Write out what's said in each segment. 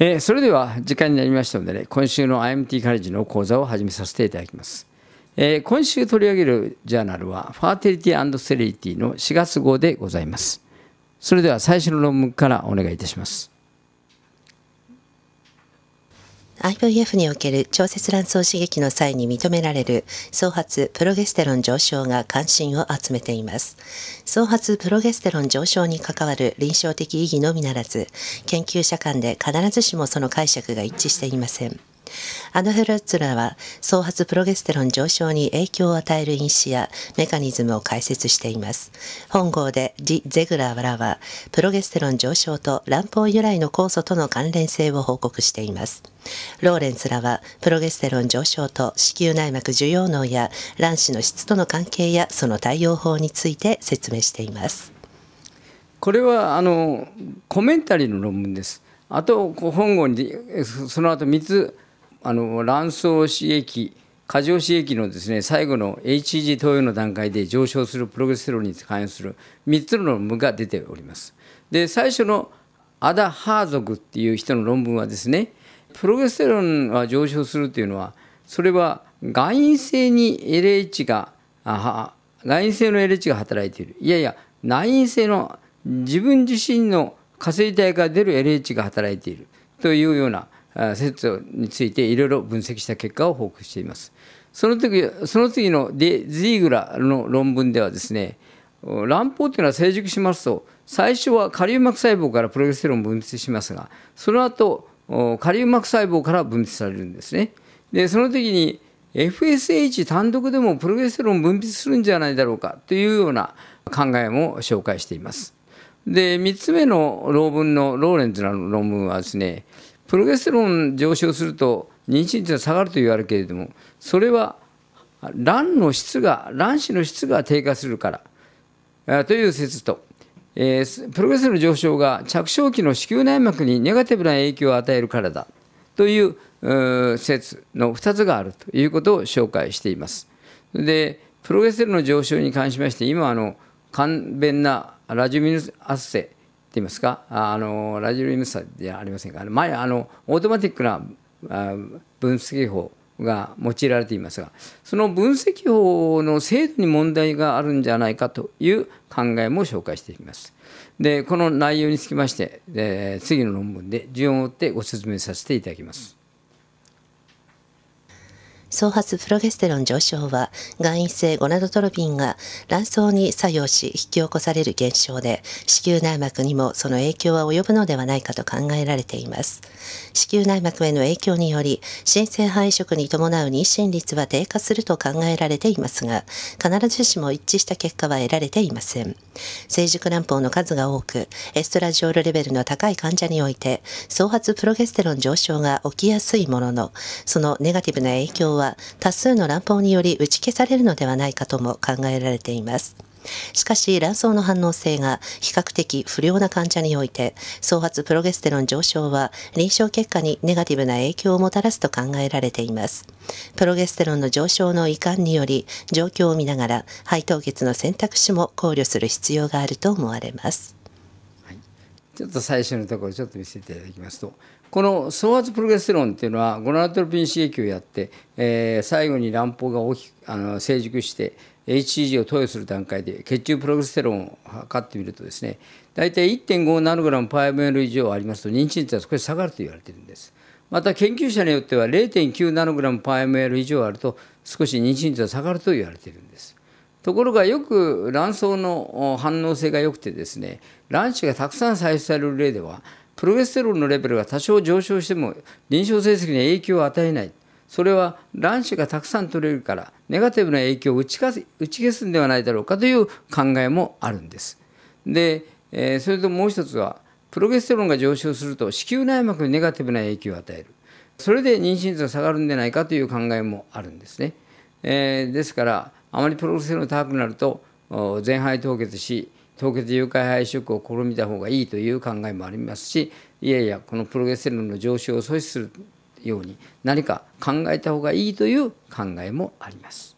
えー、それでは時間になりましたので、ね、今週の IMT カレッジの講座を始めさせていただきます。えー、今週取り上げるジャーナルは、ファーテリティセリティの4月号でございます。それでは最初の論文からお願いいたします。IVF における調節卵巣刺激の際に認められる創発プロゲステロン上昇が関心を集めています。創発プロゲステロン上昇に関わる臨床的意義のみならず、研究者間で必ずしもその解釈が一致していません。アナフェルツラは創発プロゲステロン上昇に影響を与える因子やメカニズムを解説しています。本号でジ・ゼグラーらはプロゲステロン上昇と卵胞由来の酵素との関連性を報告しています。ローレンツらはプロゲステロン上昇と子宮内膜受容能や卵子の質との関係やその対応法について説明しています。これはあのコメンタリーの論文です。あと本号にその後3つあの卵巣刺激過剰刺激のですね最後の HG 投与の段階で上昇するプロゲステロンに関与する3つの論文が出ております。で最初のアダ・ハーゾっていう人の論文はですねプロゲステロンが上昇するというのはそれは外因性に LH が外因性の LH が働いているいやいや内因性の自分自身の活性体から出る LH が働いているというような説についていろいろ分析した結果を報告しています。その時その次のデ・ズィーグラの論文ではですね卵胞というのは成熟しますと最初は下流膜細胞からプロゲステロンを分泌しますがその後下流膜細胞から分泌されるんですね。でその時に FSH 単独でもプロゲステロン分泌するんじゃないだろうかというような考えも紹介しています。で3つ目の論文のローレンズの論文はですねプロゲステロン上昇すると妊娠率が下がると言われるけれどもそれは卵の質が卵子の質が低下するからという説と、えー、プロゲステロン上昇が着床期の子宮内膜にネガティブな影響を与えるからだという説の2つがあるということを紹介しています。でプロゲステロンの上昇に関しまして今あの簡便なラジミヌアッセって言いますかあのラジオイムスタではありませんが前あのオートマティックな分析法が用いられていますがその分析法の精度に問題があるんじゃないかという考えも紹介していきます。でこの内容につきまして次の論文で順を追ってご説明させていただきます。総発プロゲステロン上昇は、外因性ゴナドトロピンが卵巣に作用し引き起こされる現象で、子宮内膜にもその影響は及ぶのではないかと考えられています。子宮内膜への影響により、新生肺移植に伴う妊娠率は低下すると考えられていますが、必ずしも一致した結果は得られていません。成熟卵胞の数が多く、エストラジオールレベルの高い患者において、総発プロゲステロン上昇が起きやすいものの、そのネガティブな影響をは多数の乱暴により打ち消されるのではないかとも考えられています。しかし卵巣の反応性が比較的不良な患者において創発プロゲステロン上昇は臨床結果にネガティブな影響をもたらすと考えられていますプロゲステロンの上昇の遺憾により状況を見ながら肺凍結の選択肢も考慮する必要があると思われます、はい、ちょっと最初のところちょっと見せていただきますとこの総圧プロゲステロンっていうのはゴナトロピン刺激をやって、えー、最後に卵胞が大きくあの成熟して HCG を投与する段階で血中プロゲステロンを測ってみるとですね大体1.5ナノグラムパー m ル以上ありますと認知率は少し下がると言われているんですまた研究者によっては0.9ナノグラムパー m ル以上あると少し妊娠率は下がると言われているんですところがよく卵巣の反応性が良くてですね卵子がたくさん採取される例ではプロゲステロンのレベルが多少上昇しても臨床成績に影響を与えないそれは卵子がたくさん取れるからネガティブな影響を打ち消す打ち消すんではないだろうかという考えもあるんです。で、えー、それともう一つはプロゲステロンが上昇すると子宮内膜にネガティブな影響を与えるそれで妊娠率が下がるんじゃないかという考えもあるんですね。えー、ですからあまりプロゲステロンが高くなると前肺凍結し凍結誘拐廃止を試みた方がいいという考えもありますしいやいやこのプロゲステロンの上昇を阻止するように何か考えた方がいいという考えもあります。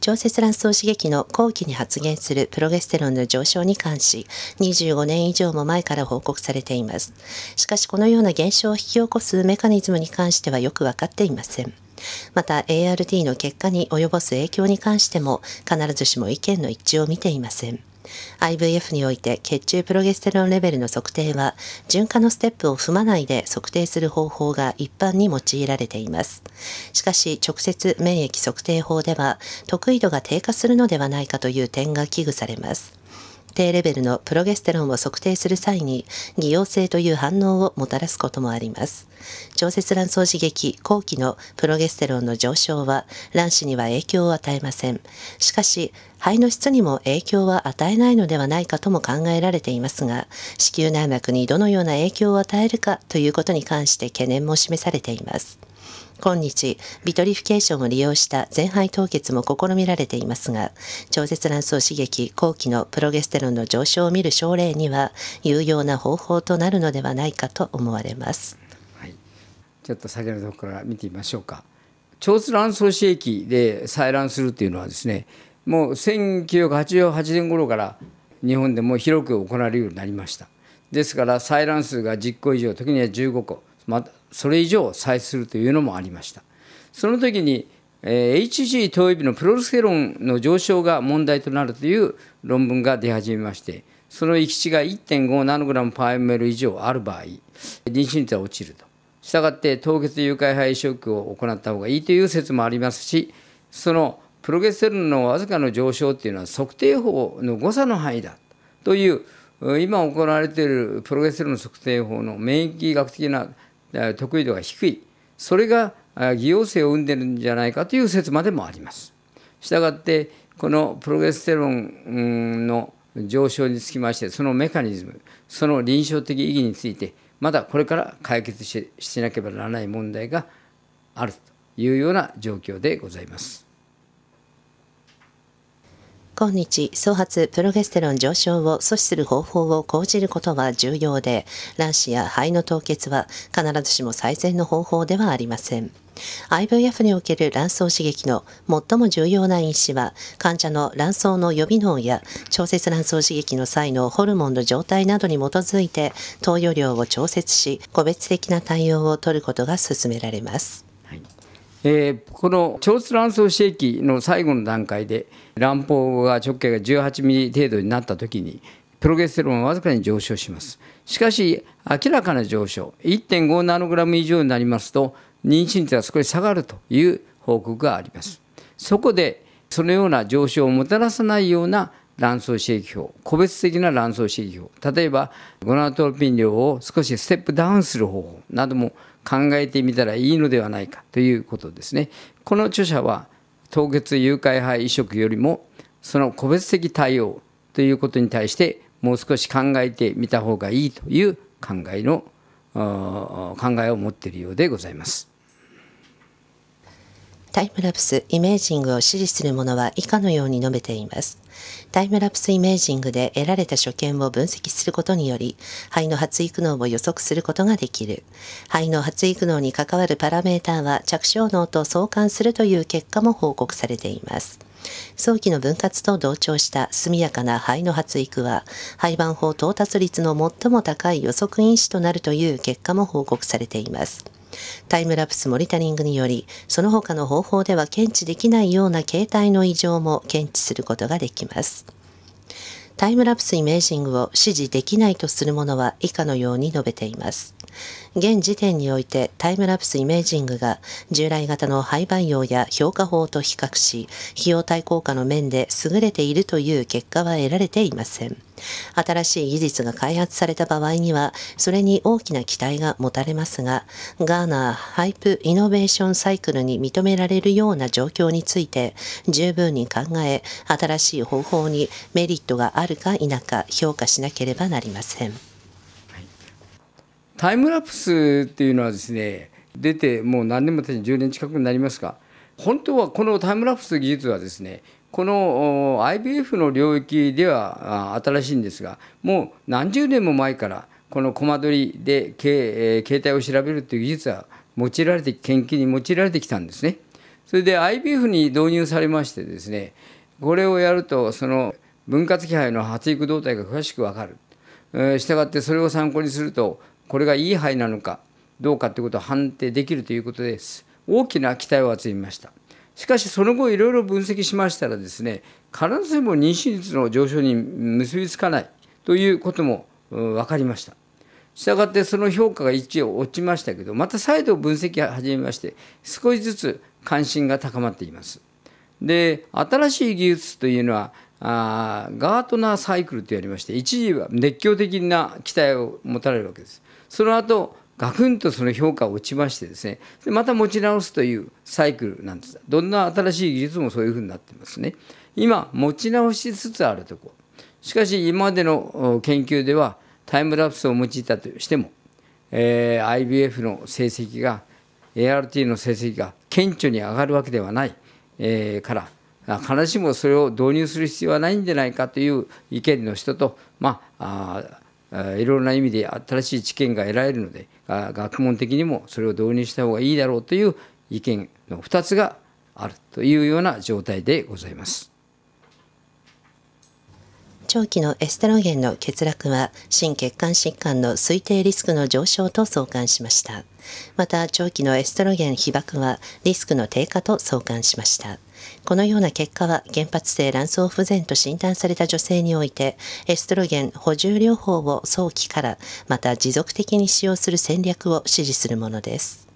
調節卵巣刺激の後期に発現するプロゲステロンの上昇に関し、25年以上も前から報告されています。しかしこのような現象を引き起こすメカニズムに関してはよく分かっていません。また ART の結果に及ぼす影響に関しても必ずしも意見の一致を見ていません。IVF において血中プロゲステロンレベルの測定は順化のステップを踏まないで測定する方法が一般に用いられていますしかし直接免疫測定法では得意度が低下するのではないかという点が危惧されます低レベルのプロゲステロンを測定する際に偽陽性という反応をもたらすこともあります。調節卵巣刺激後期のプロゲステロンの上昇は卵子には影響を与えません。しかし、肺の質にも影響は与えないのではないかとも考えられていますが、子宮内膜にどのような影響を与えるかということに関して懸念も示されています。今日、ビトリフィケーションを利用した前肺凍結も試みられていますが、超絶卵巣刺激後期のプロゲステロンの上昇を見る症例には有用な方法となるのではないかと思われます。はい、ちょっと先ほどから見てみましょうか。超絶卵巣刺激で採卵するというのはですね、もう1988年頃から日本でも広く行われるようになりました。ですから採卵数が10個以上、時には15個。ま、それ以上採するというのもありましたその時に HG 投与日のプロルセロンの上昇が問題となるという論文が出始めましてその域値が1 5パ g メル以上ある場合妊娠率は落ちるとしたがって凍結誘拐肺移植を行った方がいいという説もありますしそのプロゲステロンのわずかの上昇というのは測定法の誤差の範囲だという今行われているプロゲステロンの測定法の免疫学的な得意度が低いそれが偽陽性を生んでるんじゃないかという説までもあります。したがってこのプロゲステロンの上昇につきましてそのメカニズムその臨床的意義についてまだこれから解決ししなければならない問題があるというような状況でございます。今日、総発プロゲステロン上昇を阻止する方法を講じることは重要で、卵子や肺の凍結は必ずしも最善の方法ではありません。IVF における卵巣刺激の最も重要な因子は患者の卵巣の予備能や調節卵巣刺激の際のホルモンの状態などに基づいて投与量を調節し個別的な対応を取ることが勧められます。えー、この超出卵巣刺激の最後の段階で卵胞が直径が18ミリ程度になった時にプロゲステロンはわずかに上昇しますしかし明らかな上昇1.5ナノグラム以上になりますと妊娠率が少し下がるという報告がありますそこでそのような上昇をもたらさないような卵巣刺激法個別的な卵巣刺激法例えばゴナトロピン量を少しステップダウンする方法なども考えてみたらいいのではないかということですね。この著者は凍結誘拐派移植よりもその個別的対応ということに対してもう少し考えてみた方がいいという考えの考えを持っているようでございます。タイムラプスイメージングを支持する者は以下のように述べています。タイムラプスイメージングで得られた所見を分析することにより、肺の発育能を予測することができる。肺の発育能に関わるパラメーターは着床能と相関するという結果も報告されています。早期の分割と同調した速やかな肺の発育は、肺盤法到達率の最も高い予測因子となるという結果も報告されています。タイムラプスモニタリングにより、その他の方法では検知できないような形態の異常も検知することができます。タイムラプスイメージングを支持できないとするものは以下のように述べています。現時点においてタイムラプスイメージングが従来型の廃培養や評価法と比較し、費用対効果の面で優れているという結果は得られていません。新しい技術が開発された場合には、それに大きな期待が持たれますが、ガーナハイプイノベーションサイクルに認められるような状況について、十分に考え、新しい方法にメリットがあるか否か評価しなければなりません。タイムラプスっていうのはですね、出てもう何年も経って10年近くになりますが、本当はこのタイムラプス技術はですねこの IBF の領域では新しいんですが、もう何十年も前から、このコマ撮りで携帯を調べるという技術は用いられて、研究に用いられてきたんですね。それで IBF に導入されましてですね、これをやると、その分割気配の発育動態が詳しくわかる。したがってそれを参考にすると、これがいい肺なのかどうかということを判定できるということです。大きな期待を集めました。しかしその後いろいろ分析しましたらですね必ずしも妊娠率の上昇に結びつかないということも分かりました。したがってその評価が一応落ちましたけどまた再度分析を始めまして少しずつ関心が高まっています。で新しい技術というのはあーガートナーサイクルとやりまして一時は熱狂的な期待を持たれるわけです。その後ガクンとその評価落ちましてですねでまた持ち直すというサイクルなんですどんな新しい技術もそういうふうになってますね今持ち直しつつあるとこしかし今までの研究ではタイムラプスを用いたとしても、えー、IBF の成績が ART の成績が顕著に上がるわけではない、えー、から必ずしもそれを導入する必要はないんじゃないかという意見の人とまああいろいろな意味で新しい知見が得られるので学問的にもそれを導入した方がいいだろうという意見の2つがあるというような状態でございます。長期のエストロゲンの欠落は心血管疾患の推定リスクの上昇と相関しましたまた長期のエストロゲン被曝はリスクの低下と相関しましたこのような結果は原発性卵巣不全と診断された女性においてエストロゲン補充療法を早期からまた持続的に使用する戦略を支持するものです。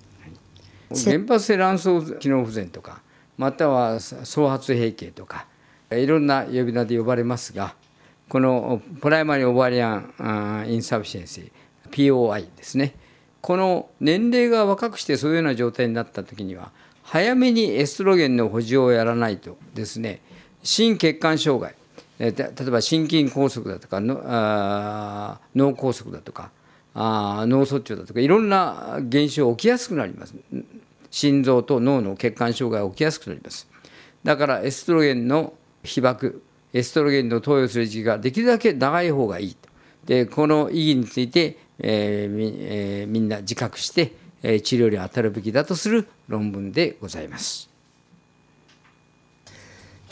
原発性卵巣機能不全とかまたは創発閉経とかいろんな呼び名で呼ばれますがこのプライマリーオバリアンインサフィシェンシー POI ですねこの年齢が若くしてそういうような状態になった時には早めにエストロゲンの補充をやらないとですね心血管障害例えば心筋梗塞だとか脳梗塞だとかあ脳卒中だとかいろんな現象起きやすくなります心臓と脳の血管障害起きやすくなりますだからエストロゲンの被曝エストロゲンの投与する時期ができるだけ長い方がいいでこの意義について、えーえー、みんな自覚して治療に当たるべきだとする論文でございます。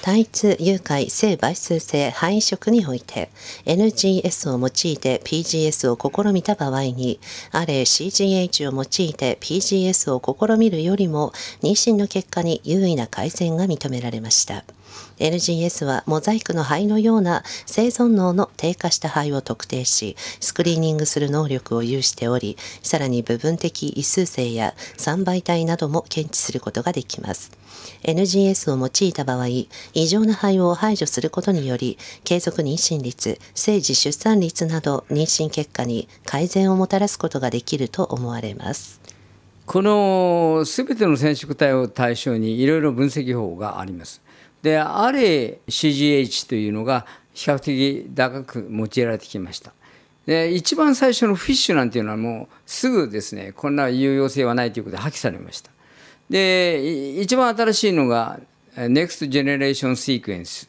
単一誘拐性倍数性肺移植において NGS を用いて PGS を試みた場合にアレ CGH を用いて PGS を試みるよりも妊娠の結果に優位な改善が認められました。LGS はモザイクの肺のような生存能の低下した肺を特定し、スクリーニングする能力を有しており、さらに部分的異数性や3倍体なども検知することができます。NGS を用いた場合、異常な肺を排除することにより、継続妊娠率、生児出産率など妊娠結果に改善をもたらすことができると思われます。この全ての染色体を対象にいろいろ分析法があります。であれ CGH というのが比較的高く用いられてきましたで一番最初のフィッシュなんていうのはもうすぐですねこんな有用性はないということで破棄されましたで一番新しいのが Next Generation Sequence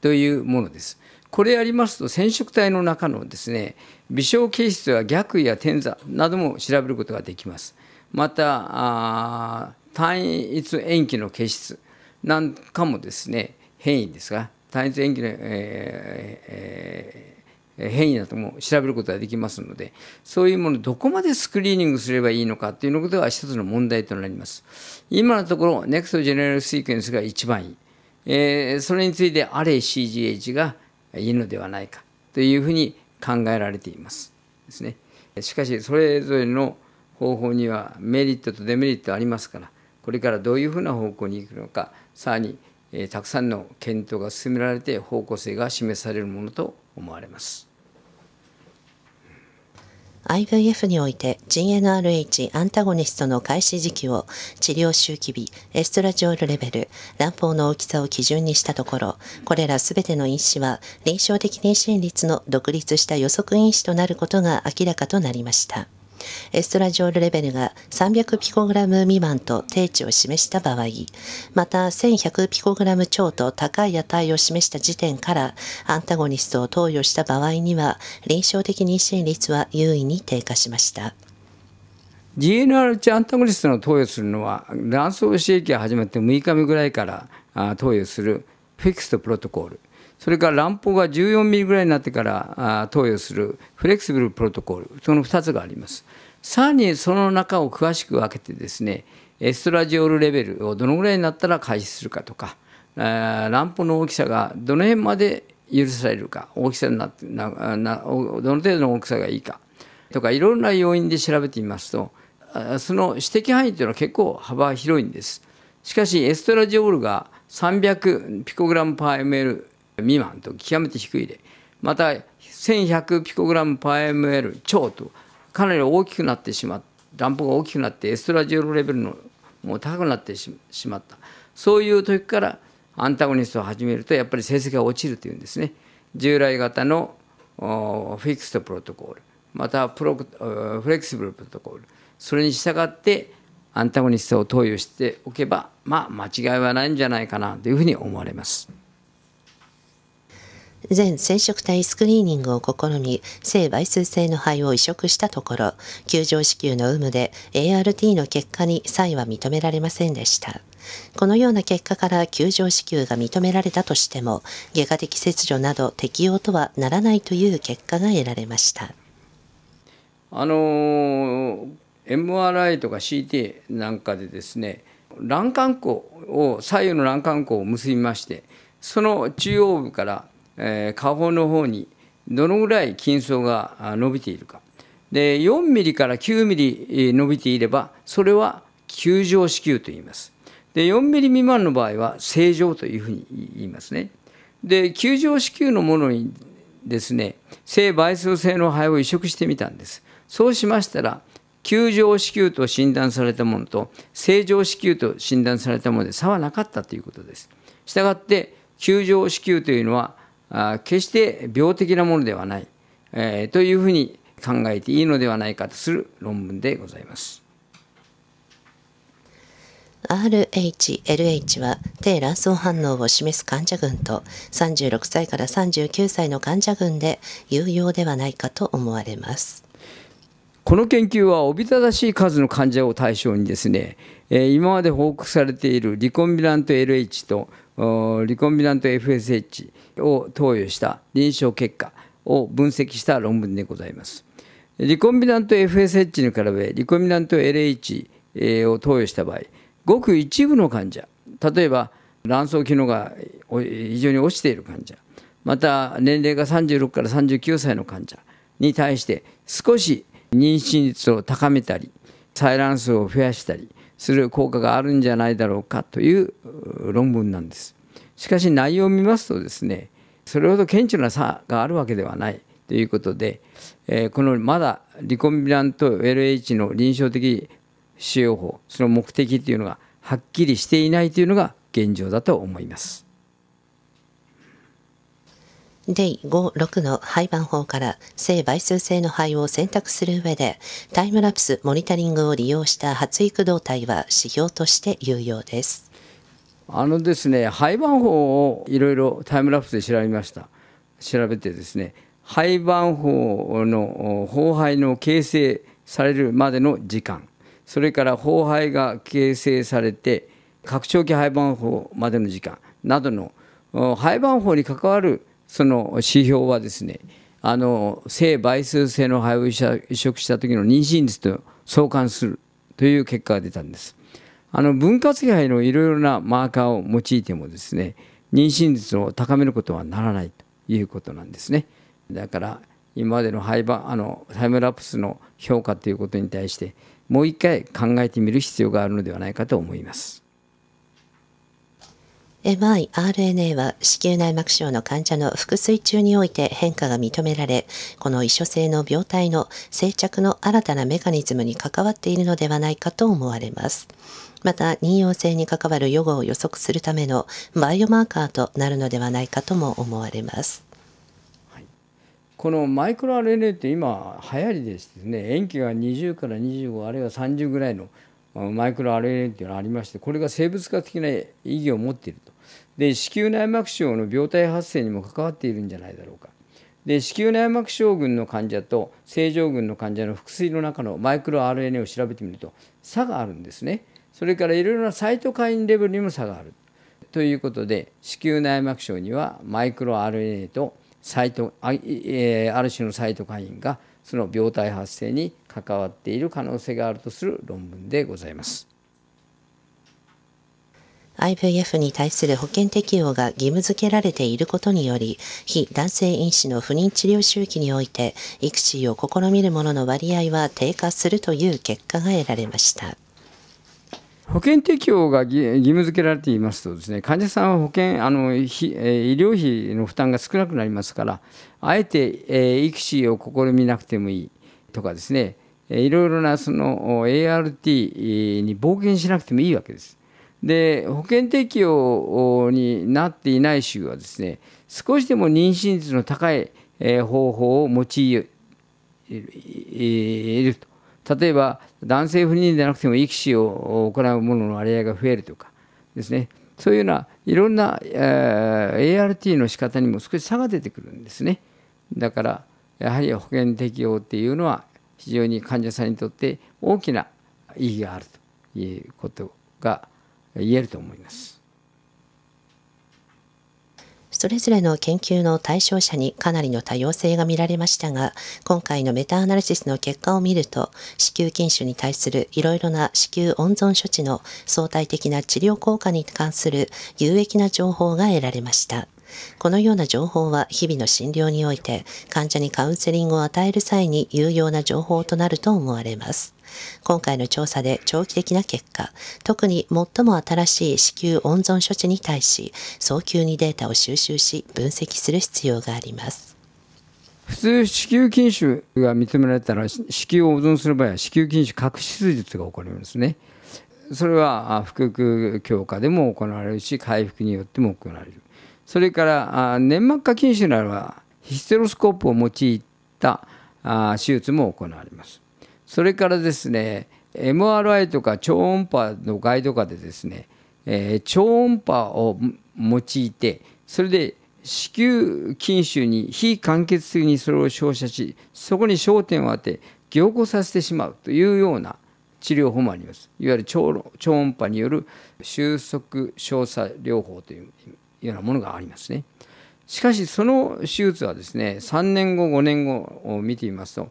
というものですこれやりますと染色体の中のですね微小形質や逆位や点座なども調べることができますまた単一塩基の形質なんかもですね変異ですが単一塩基の、えーえー、変異なども調べることができますのでそういうものどこまでスクリーニングすればいいのかということが一つの問題となります今のところ NEXT ジェネラルシークエンスが一番いい、えー、それについてアレ CGH がいいのではないかというふうに考えられていますですねしかしそれぞれの方法にはメリットとデメリットありますからこれからどういうふうな方向に行くのかさらにたくさんの検討が進められて方向性が示されるものと思われます。IVF において GNRH アンタゴニストの開始時期を治療周期日、エストラジオールレベル、卵胞の大きさを基準にしたところ、これらすべての因子は臨床的妊娠率の独立した予測因子となることが明らかとなりました。エストラジオールレベルが300ピコグラム未満と低値を示した場合、また1100ピコグラム超と高い値を示した時点からアンタゴニストを投与した場合には、臨床的妊娠率は優位に低下しました。GNRH アンタゴニストの投与するのは卵巣刺激が始まって6日目ぐらいから投与するフィクストプロトコールそれから卵胞が14ミリぐらいになってから投与するフレキシブルプロトコル、その2つがあります。さらにその中を詳しく分けてですね、エストラジオールレベルをどのぐらいになったら開始するかとか、卵胞の大きさがどの辺まで許されるか、大きさになななどの程度の大きさがいいかとか、いろんな要因で調べてみますと、その指摘範囲というのは結構幅広いんです。しかし、エストラジオールが300ピコグラムパー ml 未満と極めて低いでまた1100ピコグラムパー ml 超とかなり大きくなってしまった乱歩が大きくなってエストラジオルレベルのもう高くなってしまったそういう時からアンタゴニストを始めるとやっぱり成績が落ちるというんですね従来型のフィクストプロトコールまたプロフレキシブルプロトコールそれに従ってアンタゴニストを投与しておけばまあ間違いはないんじゃないかなというふうに思われます。全染色体スクリーニングを試み、性倍数性の肺を移植したところ、球状子宮の有無で ART の結果に差異は認められませんでした。このような結果から球状子宮が認められたとしても、外科的切除など適用とはならないという結果が得られました。あのー、MRI とか CT なんかでですね、卵管孔を左右の卵管孔を結びまして、その中央部からえー、下方の方にどのぐらい筋層が伸びているかで4ミリから9ミリ伸びていればそれは球状子宮と言いますで4ミリ未満の場合は正常というふうに言いますねで球状子宮のものにですね性倍数性の肺を移植してみたんですそうしましたら球状子宮と診断されたものと正常子宮と診断されたもので差はなかったということですしたがって球状子宮というのは決して病的なものではない、えー、というふうに考えていいのではないかとする論文でございます。RHLH は低卵巣反応を示す患者群と36歳から39歳の患者群で有用ではないかと思われます。この研究はおびただしい数の患者を対象にですね、今まで報告されているリコンビナント LH とリコンビナント FSH を投与した臨床結果を分析した論文でございます。リコンビナント FSH に比べリコンビナント LH を投与した場合ごく一部の患者例えば卵巣機能が非常に落ちている患者また年齢が36から39歳の患者に対して少し妊娠率を高めたり採卵数を増やしたりする効果があるんじゃないだろうかという論文なんです。しかし内容を見ますとですねそれほど顕著な差があるわけではないということで、えこのまだリコンビナント LH の臨床的使用法その目的というのがはっきりしていないというのが現状だと思います。デイ5、6の廃盤法から性倍数性の肺を選択する上で、タイムラプス、モニタリングを利用した発育動態は指標として有用です。あのですね、廃盤法をいろいろタイムラプスで調べました。調べてですね、廃盤法の法廃の形成されるまでの時間、それから法廃が形成されて、拡張期廃盤法までの時間などの廃盤法に関わるその指標はですねあの性倍数性の肺を移植した時の妊娠率と相関するという結果が出たんです。あの分割配のいろいろなマーカーを用いてもですね妊娠率を高めることはならないということなんですね。だから今までの廃盤あのタイムラプスの評価ということに対してもう一回考えてみる必要があるのではないかと思います。miRNA は子宮内膜症の患者の腹水中において変化が認められ、この異所性の病態の生着の新たなメカニズムに関わっているのではないかと思われます。また、妊用性に関わる予後を予測するためのバイオマーカーとなるのではないかとも思われます。このマイクロ RNA って今流行りですね塩基が20から25あるいは30ぐらいのマイクロ RNA っていうのがありましてこれが生物化的な意義を持っているとで子宮内膜症の病態発生にも関わっているんじゃないだろうかで子宮内膜症群の患者と正常群の患者の腹水の中のマイクロ RNA を調べてみると差があるんですねそれからいろいろなサイトカインレベルにも差があるということで子宮内膜症にはマイクロ RNA とサイトあ,、えある種のサイトカインがその病態発生に関わっている可能性があるとする論文でございます。IVF に対する保険適用が義務付けられていることにより、非男性因子の不妊治療周期において、育児を試みる者の割合は低下するという結果が得られました。保険適用が義務付けられていますとです、ね、患者さんは保険あの医療費の負担が少なくなりますから、あえて、え育児を試みなくてもいいとかですね、いろいろなその ART に冒険しなくてもいいわけです。で保険適用になっていない州はですね少しでも妊娠率の高い方法を用いると例えば男性不妊でなくても育児を行うものの割合が増えるとかですねそういうようないろんな ART の仕方にも少し差が出てくるんですねだからやはり保険適用っていうのは非常に患者さんにとって大きな意義があるということが言えると思います。それぞれの研究の対象者にかなりの多様性が見られましたが、今回のメタアナリシスの結果を見ると、子宮筋腫に対するいろいろな子宮温存処置の相対的な治療効果に関する有益な情報が得られました。このような情報は日々の診療において患者にカウンセリングを与える際に有用な情報となると思われます。今回の調査で長期的な結果、特に最も新しい子宮温存処置に対し、早急にデータを収集し、分析する必要があります。普通子宮筋腫が認められたら子宮を保存する場合は子宮筋腫核手術が起こりますねそれは腹腔強化でも行われるし回復によっても行われるそれから粘膜下筋腫ならばヒステロスコープを用いた手術も行われますそれからですね MRI とか超音波のガイド下でですね、えー、超音波を用いてそれで子宮筋腫に非間欠性にそれを照射しそこに焦点を当て凝固させてしまうというような治療法もありますいわゆる超超音波による収束照射療法というようなものがありますねしかしその手術はですね3年後5年後を見てみますと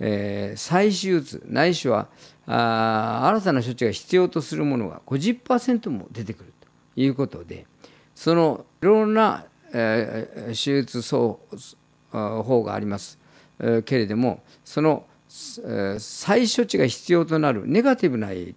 えー、再手術ないしはあ新たな処置が必要とするものが50%も出てくるということでそのいろんな、えー、手術法があります、えけれどもその、え再処置が必要となるネガティブな影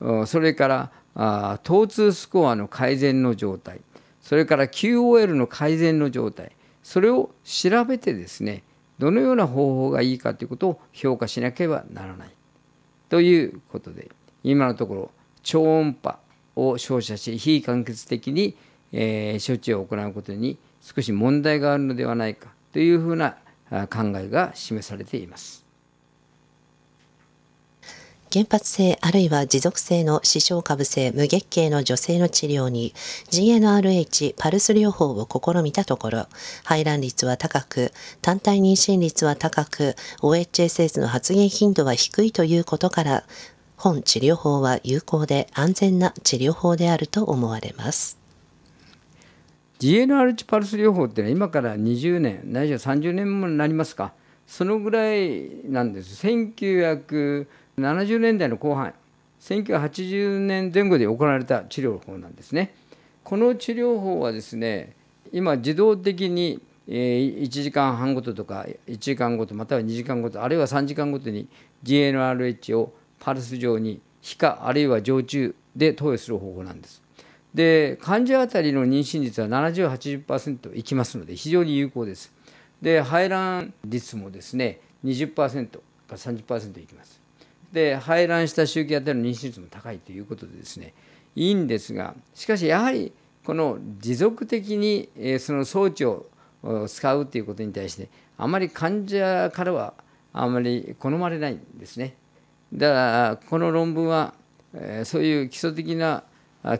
響それからあ疼痛スコアの改善の状態それから QOL の改善の状態それを調べてですねどのような方法がいいかということを評価しなければならないということで今のところ超音波を照射し非間欠的に、えー、処置を行うことに少し問題があるのではないかというふうな考えが示されています。原発性あるいは持続性の視床下部性無月経の女性の治療に GNRH パルス療法を試みたところ排卵率は高く単体妊娠率は高く OHSS の発現頻度は低いということから本治療法は有効で安全な治療法であると思われます。GNRH パルス療法ってのは今から20年ないしは30年もなりますかそのぐらいなんです。1900 70年代の後半1980年前後で行われた治療法なんですねこの治療法はですね今自動的に1時間半ごととか1時間ごとまたは2時間ごとあるいは3時間ごとに GNRH をパルス状に皮下あるいは常駐で投与する方法なんですで患者あたりの妊娠率は7080%いきますので非常に有効ですで排卵率もですね20%から30%いきますで排卵した周期あたりの妊娠率も高いということでですねいいんですがしかしやはりこの持続的にその装置を使うということに対してあまり患者からはあまり好まれないんですね。だからこの論文はそういう基礎的な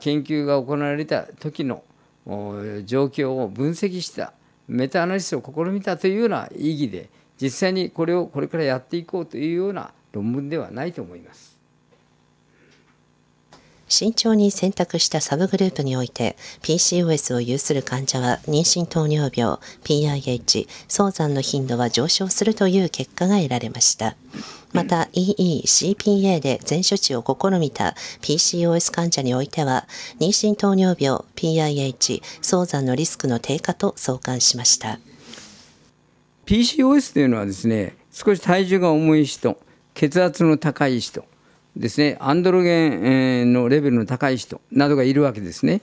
研究が行われた時の状況を分析したメタアナリストを試みたというような意義で実際にこれをこれからやっていこうというような論文ではないと思います。慎重に選択したサブグループにおいて PCOS を有する患者は妊娠糖尿病 PIH 早産の頻度は上昇するという結果が得られましたまた EECPA で全処置を試みた PCOS 患者においては妊娠糖尿病 PIH 早産のリスクの低下と相関しました PCOS というのはですね少し体重が重い人血圧の高い人ですねアンドロゲンのレベルの高い人などがいるわけですね。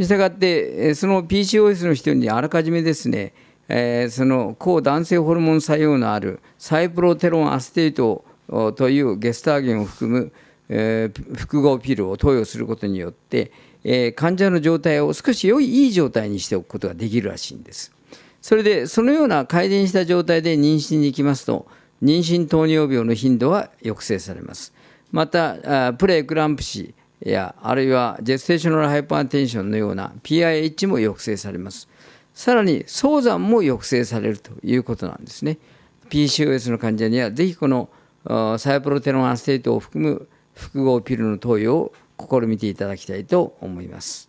したがってその PCOS の人にあらかじめですねえその抗男性ホルモン作用のあるサイプロテロンアステイトというゲスターゲンを含む、え複合ピルを投与することによって、え患者の状態を少し良いいい状態にしておくことができるらしいんです。それでそのような改善した状態で妊娠に行きますと妊娠糖尿病の頻度は抑制されますまたプレエクランプシーやあるいはジェステーショナルハイパーテンションのような PIH も抑制されますさらに早産も抑制されるということなんですね PCOS の患者にはぜひこのサイプロテロンアステートを含む複合ピルの投与を試みていただきたいと思います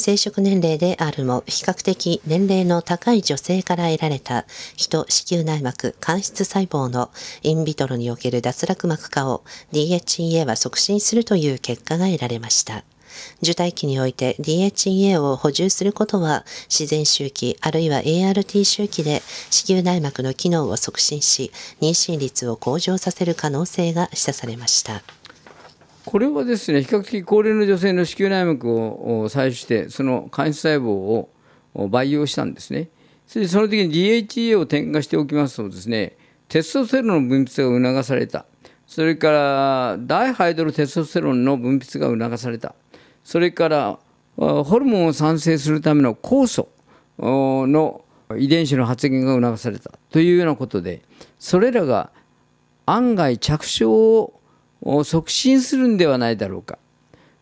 生殖年齢であるも比較的年齢の高い女性から得られた人子宮内膜間質細胞のインビトロにおける脱落膜化を DHEA は促進するという結果が得られました。受胎期において DHEA を補充することは自然周期あるいは ART 周期で子宮内膜の機能を促進し妊娠率を向上させる可能性が示唆されました。これはですね比較的高齢の女性の子宮内膜を採取してその肝質細胞を培養したんですねそでその時に d h a を添加しておきますとですねテストステロンの分泌が促されたそれからダイハイドロテストステロンの分泌が促されたそれからホルモンを産生するための酵素の遺伝子の発現が促されたというようなことでそれらが案外着床をを促進するんではないだろうか、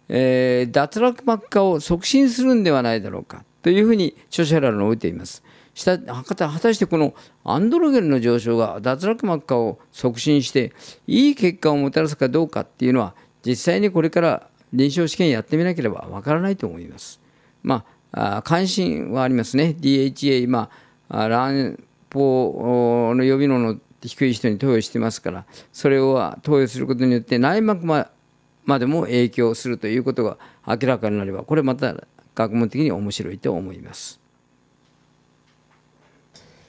えー、脱落膜化を促進するんではないだろうかというふうに著者らの置いています。した果たしてこのアンドロゲルの上昇が脱落膜化を促進していい結果をもたらすかどうかっていうのは実際にこれから臨床試験やってみなければわからないと思います。まあ、関心はありますね。DHA、今、卵胞の予備能の低い人に投与してますからそれを投与することによって内膜までも影響するということが明らかになればこれまた学問的に面白いと思います。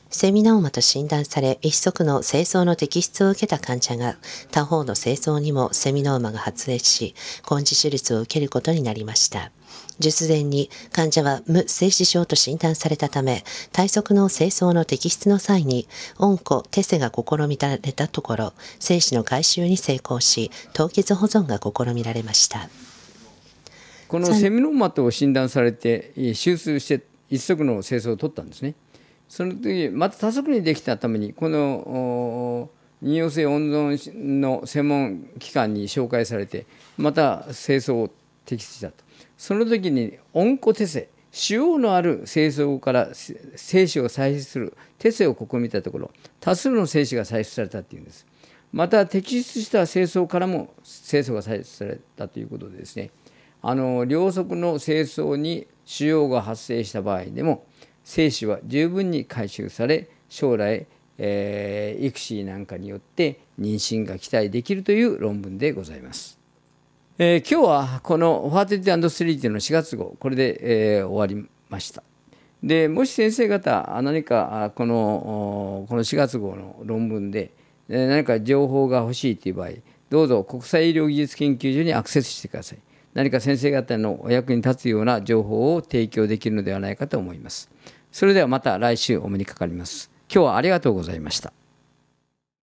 セミナオマと診断され、一足の清掃の摘出を受けた患者が、他方の清掃にもセミノーマが発生し、根治手術を受けることになりました。術前に患者は無精子症と診断されたため、体側の清掃の摘出の際に、温庫テセが試みられたところ、精子の回収に成功し、凍結保存が試みられました。このセミノーマトを診断されて、手術して一足の清掃を取ったんですね。その時、また多足にできたために、この、妊用性温存の専門機関に紹介されてまた清掃を適切だとその時に温故テセ塩のある清掃から精子を採取するテセを試みたところ多数の精子が採取されたっていうんですまた摘出した清掃からも清掃が採取されたということでですねあの両側の清掃に腫瘍が発生した場合でも精子は十分に回収され将来、えー、育児なんかによって妊娠が期待できるという論文でございます。えー、今日はこの「ファーティティスリーティ」の4月号これで、えー、終わりましたでもし先生方何かこのこの4月号の論文で何か情報が欲しいという場合どうぞ国際医療技術研究所にアクセスしてください何か先生方のお役に立つような情報を提供できるのではないかと思いますそれではまた来週お目にかかります今日はありがとうございました